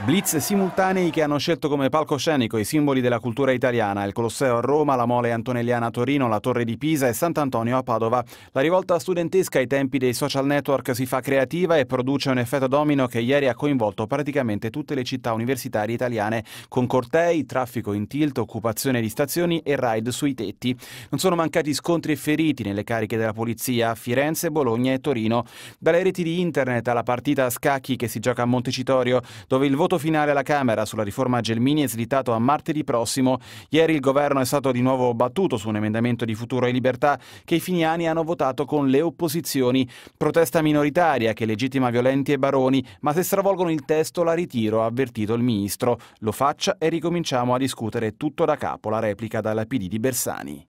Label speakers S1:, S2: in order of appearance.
S1: Blitz simultanei che hanno scelto come palcoscenico i simboli della cultura italiana, il Colosseo a Roma, la Mole Antonelliana a Torino, la Torre di Pisa e Sant'Antonio a Padova. La rivolta studentesca ai tempi dei social network si fa creativa e produce un effetto domino che ieri ha coinvolto praticamente tutte le città universitarie italiane, con cortei, traffico in tilt, occupazione di stazioni e raid sui tetti. Non sono mancati scontri e feriti nelle cariche della polizia a Firenze, Bologna e Torino. Dalle reti di internet alla partita a scacchi che si gioca a Montecitorio, dove il voto voto finale alla Camera sulla riforma Gelmini è slittato a martedì prossimo. Ieri il governo è stato di nuovo battuto su un emendamento di Futuro e Libertà che i finiani hanno votato con le opposizioni. Protesta minoritaria che legittima Violenti e Baroni, ma se stravolgono il testo la ritiro, ha avvertito il ministro. Lo faccia e ricominciamo a discutere tutto da capo, la replica dalla PD di Bersani.